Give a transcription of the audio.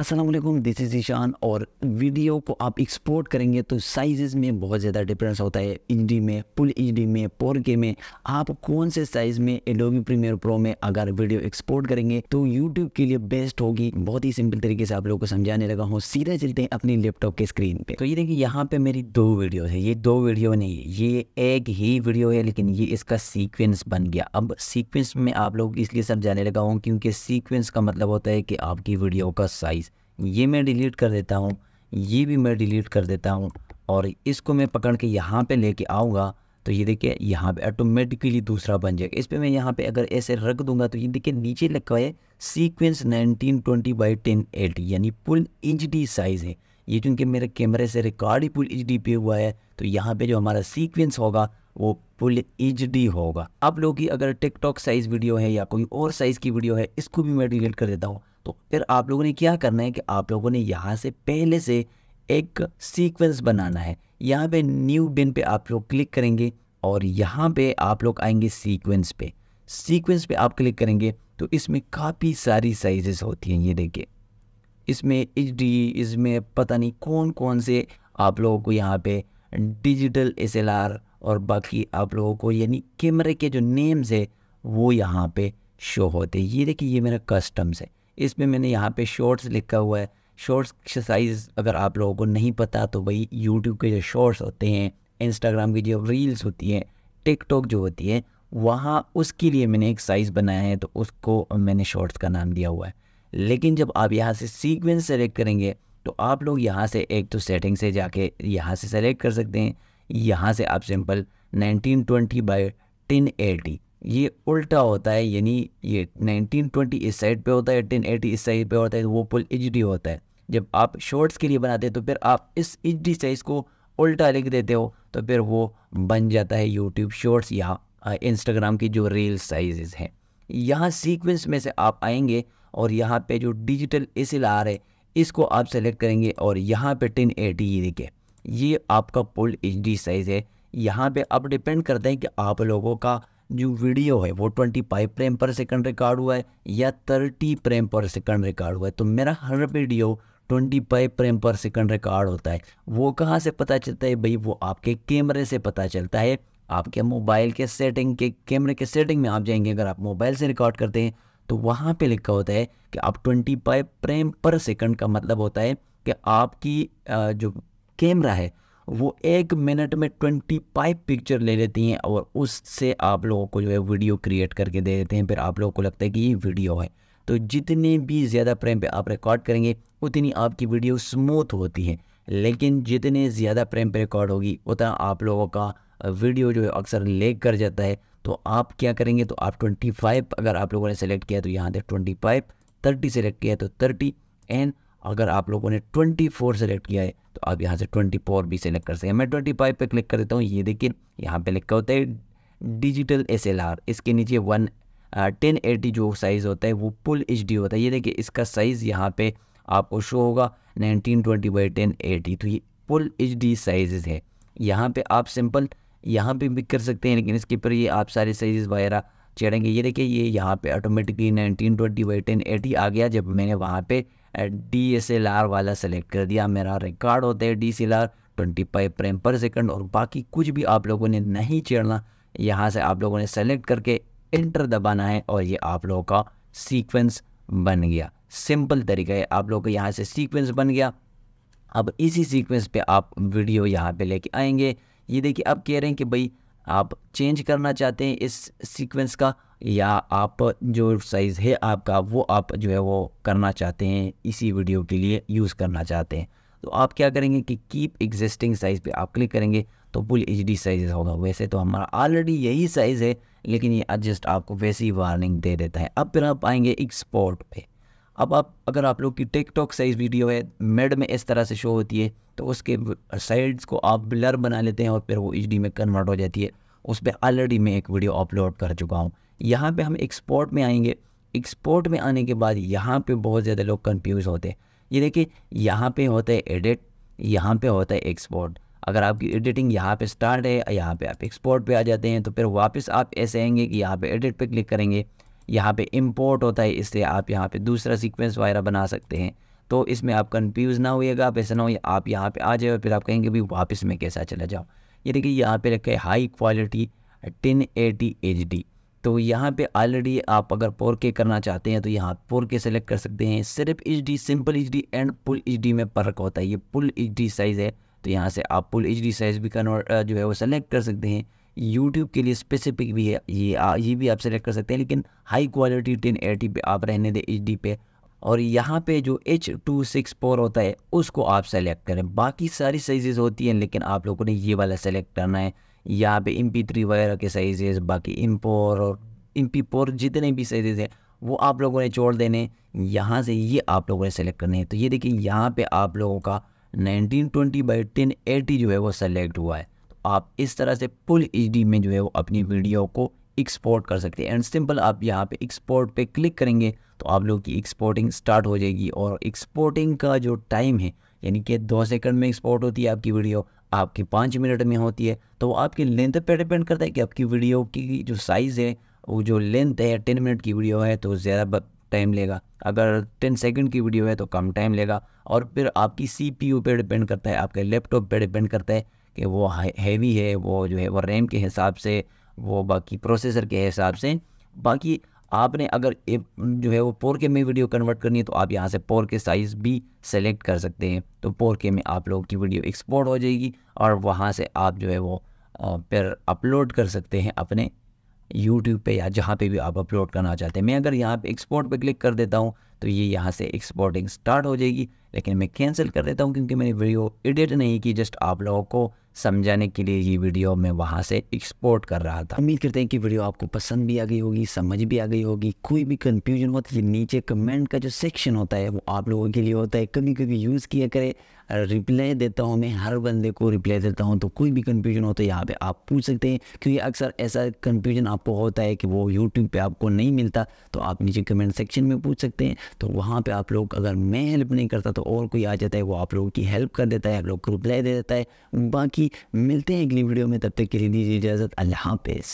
Aslam this is Ishan और video को आप एक्सपोर्ट करेंगे तो साइज़ में बहुत ज़्यादा डिफरेंस होता है एच में फुल एच में पोर के में आप कौन से साइज़ में एडोबी प्रीमियर प्रो में अगर वीडियो एक्सपोर्ट करेंगे तो यूट्यूब के लिए बेस्ट होगी बहुत ही सिंपल तरीके से आप लोगों को समझाने लगा हूँ सीधा चलते हैं अपनी लैपटॉप के स्क्रीन पर तो ये देखिए यहाँ पर मेरी दो वीडियो है ये दो वीडियो नहीं है ये एक ही वीडियो है लेकिन ये इसका सीक्वेंस बन गया अब सीक्वेंस में आप लोग इसलिए समझाने लगा हूँ क्योंकि सीक्वेंस का मतलब होता है कि आपकी वीडियो का साइज़ ये मैं डिलीट कर देता हूँ ये भी मैं डिलीट कर देता हूँ और इसको मैं पकड़ के यहाँ पे लेके आऊँगा तो ये देखिए यहाँ पे ऑटोमेटिकली दूसरा बन जाएगा इस पर मैं यहाँ पे अगर ऐसे रख दूंगा तो ये देखिए नीचे लिखा है सीक्वेंस 1920 ट्वेंटी बाई टेन यानी पुल एच साइज़ है ये क्योंकि मेरे कैमरे से रिकॉर्ड ही पुल एच पे हुआ है तो यहाँ पे जो हमारा सीक्वेंस होगा वो पुल एच होगा आप लोग अगर टिकटॉक साइज़ वीडियो है या कोई और साइज़ की वीडियो है इसको भी मैं डिलीट कर देता हूँ तो फिर आप लोगों ने क्या करना है कि आप लोगों ने यहाँ से पहले से एक सीक्वेंस बनाना है यहाँ पे न्यू बिन पे आप लोग क्लिक करेंगे और यहाँ पे आप लोग आएंगे सीक्वेंस पे सीक्वेंस पे आप क्लिक करेंगे तो इसमें काफ़ी सारी साइजेस होती हैं ये देखिए इसमें एच इसमें पता नहीं कौन कौन से आप लोगों को यहाँ पे डिजिटल एस और बाकी आप लोगों को यानी कैमरे के जो नेम्स है वो यहाँ पे शो होते हैं ये देखिए ये मेरा कस्टम्स है इसमें मैंने यहाँ पे शॉर्ट्स लिखा हुआ है शॉर्ट्स एक्सरसाइज अगर आप लोगों को नहीं पता तो भाई यूट्यूब के जो शॉर्ट्स होते हैं इंस्टाग्राम की जो रील्स होती हैं टिकटॉक जो होती है वहाँ उसके लिए मैंने एक साइज बनाया है तो उसको मैंने शॉर्ट्स का नाम दिया हुआ है लेकिन जब आप यहाँ से सीक्वेंस सेलेक्ट करेंगे तो आप लोग यहाँ से एक तो सेटिंग से जाके यहाँ से सेलेक्ट कर सकते हैं यहाँ से आप सिंपल 1920 बाई टेन ये उल्टा होता है यानी ये 1920 इस साइड पे होता है 1880 इस साइड पे होता है तो वो पुल एच होता है जब आप शॉर्ट्स के लिए बनाते हैं तो फिर आप इस एच साइज़ को उल्टा लिख देते हो तो फिर वो बन जाता है यूट्यूब शॉर्ट्स या इंस्टाग्राम की जो रील साइज हैं यहाँ सीक्वेंस में से आप आएंगे और यहाँ पे जो डिजिटल एस एल आर है इसको आप सेलेक्ट करेंगे और यहाँ पे टेन एटी ये ये आपका पुल एच साइज़ है यहाँ पे आप डिपेंड करते हैं कि आप लोगों का जो वीडियो है वो twenty five frame per second record हुआ है या thirty frame per second record हुआ है तो मेरा हर video twenty five frame per second record होता है वो कहाँ से पता चलता है भाई वो आपके कैमरे से पता चलता है आपके मोबाइल के सेटिंग के कैमरे के सेटिंग में आप जाएंगे अगर आप मोबाइल से रिकॉर्ड करते हैं तो वहाँ पर लिखा होता है कि आप twenty five frame per second का मतलब होता है कि आपकी जो कैमरा है वो एक मिनट में ट्वेंटी फाइव पिक्चर ले लेती हैं और उससे आप लोगों को जो है वीडियो क्रिएट करके दे देते हैं फिर आप लोगों को लगता है कि ये वीडियो है तो जितने भी ज़्यादा फ्रेम पे आप रिकॉर्ड करेंगे उतनी आपकी वीडियो स्मूथ होती है लेकिन जितने ज़्यादा फ्रेम पे रिकॉर्ड होगी उतना आप लोगों का वीडियो जो है अक्सर लेक कर जाता है तो आप क्या करेंगे तो आप 25 अगर आप लोगों ने सेलेक्ट किया तो यहाँ से 25 30 सेलेक्ट किया तो 30 एंड अगर आप लोगों ने 24 सेलेक्ट किया है तो आप यहाँ से ट्वेंटी फोर भी सेलेक्ट कर सकते हैं मैं ट्वेंटी फाइव पर क्लिक कर देता हूँ ये देखिए यहाँ पे लिखा होता है डिजिटल एस एल आर इसके नीचे वन टेन एटी जो साइज़ होता है वो फुल एच डी होता है ये देखिए इसका साइज़ यहाँ पे आपको शो होगा nineteen twenty by ten eighty तो ये फुल एच डी साइज़ है यहाँ पे आप सिंपल यहाँ पे भी कर सकते हैं लेकिन इसके ऊपर ये आप सारे साइज़ वगैरह चढ़ेंगे ये देखिए ये यहाँ पे automatically nineteen twenty by ten eighty आ गया जब मैंने वहाँ पे डी एस एल आर वाला सेलेक्ट कर दिया मेरा रिकॉर्ड होता है D C L R twenty five frame per second और बाकी कुछ भी आप लोगों ने नहीं छेड़ना यहाँ से आप लोगों ने सेलेक्ट करके इंटर दबाना है और ये आप लोगों का सीक्वेंस बन गया सिंपल तरीका है आप लोगों का यहाँ से सीक्वेंस बन गया अब इसी सीक्वेंस पे आप वीडियो यहाँ पे लेके आएंगे ये देखिए अब कह रहे हैं कि भाई आप चेंज करना चाहते हैं इस सीक्वेंस का या आप जो साइज़ है आपका वो आप जो है वो करना चाहते हैं इसी वीडियो के लिए यूज़ करना चाहते हैं तो आप क्या करेंगे कि कीप एग्जिस्टिंग साइज़ पे आप क्लिक करेंगे तो फुल एच डी साइज़ होगा वैसे तो हमारा ऑलरेडी यही साइज़ है लेकिन ये एडजस्ट आपको वैसी वार्निंग दे देता है अब फिर आप आएंगे एक्सपोर्ट पे अब आप अगर आप लोग की टिकटॉक साइज़ वीडियो है मेड में इस तरह से शो होती है तो उसके साइड्स को आप ब्लर बना लेते हैं और फिर वो एच में कन्वर्ट हो जाती है उस पर ऑलरेडी मैं एक वीडियो अपलोड कर चुका हूँ यहाँ पे हम एक्सपोर्ट में आएंगे एक्सपोर्ट में आने के बाद यहाँ पे बहुत ज़्यादा लोग कंफ्यूज होते हैं ये देखिए यहाँ पे होता है एडिट यहाँ पे होता है एक्सपोर्ट अगर आपकी एडिटिंग यहाँ पे स्टार्ट है यहाँ पे आप एक्सपोर्ट पे आ जाते हैं तो फिर वापस आप ऐसे आएंगे कि यहाँ पे एडिट पे क्लिक करेंगे यहाँ पे इम्पोर्ट होता है इसलिए आप यहाँ पे दूसरा सीक्वेंस वगैरह बना सकते हैं तो इसमें आप कंफ्यूज ना होइएगा आप ऐसा ना हो आप यहाँ पे आ जाए और फिर आप कहेंगे भाई वापस में कैसा चला जाओ ये देखिए यहाँ पे रखे high quality ten eighty H D तो यहाँ पे ऑलरेडी आप अगर फोर के करना चाहते हैं तो यहाँ फोर के सेलेक्ट कर सकते हैं सिर्फ H D simple H D and full H D में फ़र्क होता है ये फुल एच डी साइज़ है तो यहाँ से आप फुल एच डी साइज़ भी कन्वर्ट जो है वो सेलेक्ट कर सकते हैं यूट्यूब के लिए स्पेसिफिक भी है ये आ, ये भी आप सेलेक्ट कर सकते हैं लेकिन हाई क्वालिटी टेन एटी पे आप रहने दें एच पे और यहाँ पे जो एच टू सिक्स फोर होता है उसको आप सेलेक्ट करें बाकी सारी साइजेस होती हैं लेकिन आप लोगों ने ये वाला सेलेक्ट करना है यहाँ पे एम पी थ्री वगैरह के साइजेस बाकी एम फोर और एम पी फोर जितने भी साइजेस हैं वो आप लोगों ने छोड़ देने यहाँ से ये आप लोगों ने सेलेक्ट करने हैं तो ये देखिए यहाँ पे आप लोगों का नाइनटीन बाई जो है वो सेलेक्ट हुआ है आप इस तरह से फुल एच में जो है वो अपनी वीडियो को एक्सपोर्ट कर सकते हैं एंड सिंपल आप यहाँ पे एक्सपोर्ट पे क्लिक करेंगे तो आप लोग की एक्सपोर्टिंग स्टार्ट हो जाएगी और एक्सपोर्टिंग का जो टाइम है यानी कि दो सेकंड में एक्सपोर्ट होती है आपकी वीडियो आपकी पाँच मिनट में होती है तो वो आपकी लेंथ पर डिपेंड करता है कि आपकी वीडियो की जो साइज़ है वो जो लेंथ है टेन मिनट की वीडियो है तो ज़्यादा टाइम लेगा अगर टेन सेकेंड की वीडियो है तो कम टाइम लेगा और फिर आपकी सी पी पर डिपेंड करता है आपके लैपटॉप पर डिपेंड करता है कि वो हैवी है वो जो है वो रैम के हिसाब से वो बाकी प्रोसेसर के हिसाब से बाकी आपने अगर जो है वो पोर के में वीडियो कन्वर्ट करनी है तो आप यहाँ से पोर के साइज़ भी सेलेक्ट कर सकते हैं तो पोर के में आप लोगों की वीडियो एक्सपोर्ट हो जाएगी और वहाँ से आप जो है वो फिर अपलोड कर सकते हैं अपने यूट्यूब पे या जहाँ पे भी आप अपलोड करना चाहते हैं मैं अगर यहाँ पे एक्सपोर्ट पे क्लिक कर देता हूँ तो ये यह यहाँ से एक्सपोर्टिंग स्टार्ट हो जाएगी लेकिन मैं कैंसिल कर देता हूँ क्योंकि मैंने वीडियो एडिट नहीं की जस्ट आप लोगों को समझाने के लिए ये वीडियो मैं वहाँ से एक्सपोर्ट कर रहा था उम्मीद करते हैं कि वीडियो आपको पसंद भी आ गई होगी समझ भी आ गई होगी कोई भी कन्फ्यूजन हो तो ये नीचे कमेंट का जो सेक्शन होता है वो आप लोगों के लिए होता है कभी कभी यूज़ किया करें रिप्लाई देता हूँ मैं हर बंदे को रिप्लाई देता हूँ तो कोई भी कन्फ्यूजन हो तो यहाँ पे आप पूछ सकते हैं क्योंकि अक्सर ऐसा कन्फ्यूजन आपको होता है कि वो यूट्यूब पे आपको नहीं मिलता तो आप नीचे कमेंट सेक्शन में पूछ सकते हैं तो वहाँ पर आप लोग अगर मैं हेल्प नहीं करता तो और कोई आ जाता है वो आप लोगों की हेल्प कर देता है आप लोग को रिप्लाई दे देता है बाकी मिलते हैं अगली वीडियो में तब तक के लिए दीजिए इजाज़त अल्लाह हाफ